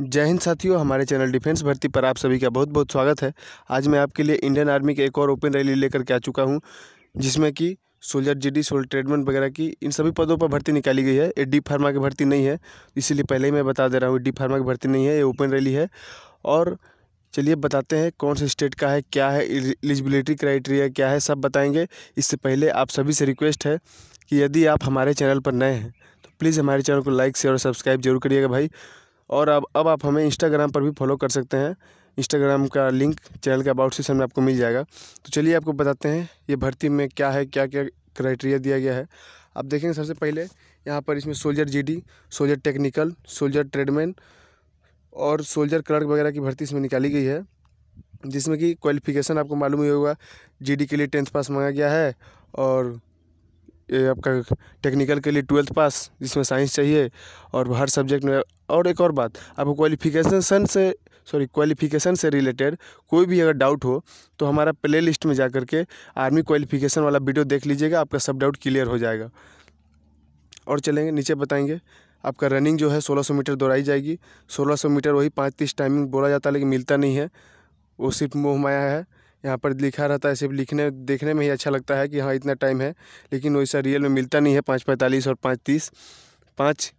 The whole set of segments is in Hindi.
जय हिंद साथियों हमारे चैनल डिफेंस भर्ती पर आप सभी का बहुत बहुत स्वागत है आज मैं आपके लिए इंडियन आर्मी के एक और ओपन रैली लेकर के आ चुका हूं जिसमें कि सोल्जर जीडी सोल ट्रेडमेंट वगैरह की इन सभी पदों पर भर्ती निकाली गई है ये डी फार्मा की भर्ती नहीं है इसीलिए पहले ही मैं बता दे रहा हूँ डी फार्मा की भर्ती नहीं है ये ओपन रैली है और चलिए बताते हैं कौन से स्टेट का है क्या है एलिजिबिलिटी क्राइटेरिया क्या है सब बताएँगे इससे पहले आप सभी से रिक्वेस्ट है कि यदि आप हमारे चैनल पर नए हैं तो प्लीज़ हमारे चैनल को लाइक शेयर और सब्सक्राइब जरूर करिएगा भाई और अब अब आप हमें इंस्टाग्राम पर भी फॉलो कर सकते हैं इंस्टाग्राम का लिंक चैनल के अबाउट सेक्शन में आपको मिल जाएगा तो चलिए आपको बताते हैं ये भर्ती में क्या है क्या क्या क्राइटेरिया दिया गया है आप देखेंगे सबसे पहले यहाँ पर इसमें soldier G D soldier technical soldier tradesman और सोल्जर क्लर्क वगैरह की भर्ती इसमें निकाली गई है जिसमें कि क्वालिफिकेशन आपको मालूम ही होगा डी के लिए टेंथ पास मांगा गया है और ये आपका टेक्निकल के लिए ट्वेल्थ पास जिसमें साइंस चाहिए और हर सब्जेक्ट में और एक और बात आपको क्वालिफिकेशन से सॉरी क्वालिफिकेशन से रिलेटेड कोई भी अगर डाउट हो तो हमारा प्ले लिस्ट में जा करके आर्मी क्वालिफिकेशन वाला वीडियो देख लीजिएगा आपका सब डाउट क्लियर हो जाएगा और चलेंगे नीचे बताएंगे आपका रनिंग जो है 1600 मीटर दौड़ाई जाएगी 1600 मीटर वही पाँच तीस टाइमिंग बोला जाता है लेकिन मिलता नहीं है वो सिर्फ मोह माया है यहाँ पर लिखा रहता है सिर्फ लिखने देखने में ही अच्छा लगता है कि हाँ इतना टाइम है लेकिन वैसा रियल में मिलता नहीं है पाँच पैंतालीस और पाँच तीस पाँच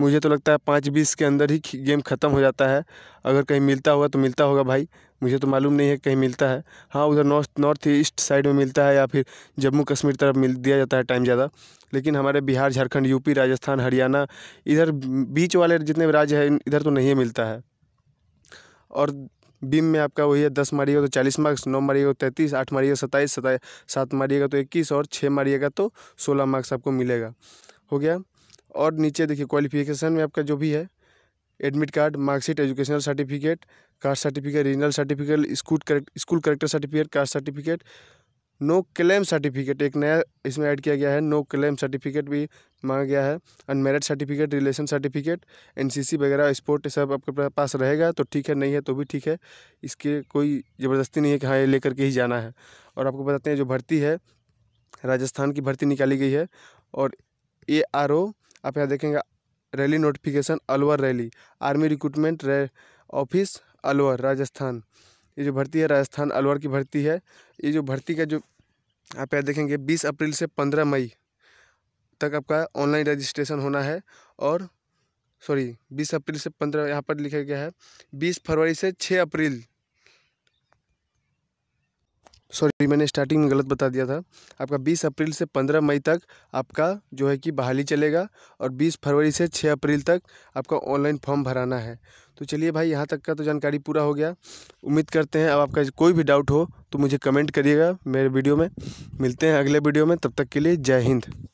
मुझे तो लगता है पाँच बीस के अंदर ही गेम ख़त्म हो जाता है अगर कहीं मिलता होगा तो मिलता होगा भाई मुझे तो मालूम नहीं है कहीं मिलता है हाँ उधर नॉर्थ नॉर्थ ईस्ट साइड में मिलता है या फिर जम्मू कश्मीर तरफ मिल दिया जाता है टाइम ज़्यादा लेकिन हमारे बिहार झारखंड यूपी राजस्थान हरियाणा इधर बीच वाले जितने राज्य हैं इधर तो नहीं मिलता है और बीम में आपका वही है दस मारिएगा तो चालीस मार्क्स नौ मारिएगा तो तैंतीस आठ मारिएगा सत्ताईस सताईस सात मारिएगा तो इक्कीस और छः मारिएगा तो सोलह मार्क्स आपको मिलेगा हो गया और नीचे देखिए क्वालिफिकेशन में आपका जो भी है admit card marksheet educational certificate caste certificate regional certificate school correct school character certificate caste certificate no claim certificate एक नया इसमें ऐड किया गया है नो क्लेम सर्टिफिकेट भी मांगा गया है unmarried certificate relation certificate NCC वगैरह स्पोर्ट सब आपके पास रहेगा तो ठीक है नहीं है तो भी ठीक है इसके कोई ज़बरदस्ती नहीं है कि हाँ ये लेकर के ही जाना है और आपको बताते हैं जो भर्ती है राजस्थान की भर्ती निकाली गई है और ए आर ओ आप यहाँ देखेंगे rally notification Alwar rally army recruitment office Alwar Rajasthan ये जो भर्ती है राजस्थान अलवर की भर्ती है ये जो भर्ती का जो आप यहाँ देखेंगे बीस अप्रैल से पंद्रह मई तक आपका ऑनलाइन रजिस्ट्रेशन होना है और सॉरी बीस अप्रैल से पंद्रह यहाँ पर लिखा गया है बीस फरवरी से छः अप्रैल सॉरी मैंने स्टार्टिंग में गलत बता दिया था आपका 20 अप्रैल से 15 मई तक आपका जो है कि बहाली चलेगा और 20 फरवरी से 6 अप्रैल तक आपका ऑनलाइन फॉर्म भराना है तो चलिए भाई यहाँ तक का तो जानकारी पूरा हो गया उम्मीद करते हैं अब आपका कोई भी डाउट हो तो मुझे कमेंट करिएगा मेरे वीडियो में मिलते हैं अगले वीडियो में तब तक के लिए जय हिंद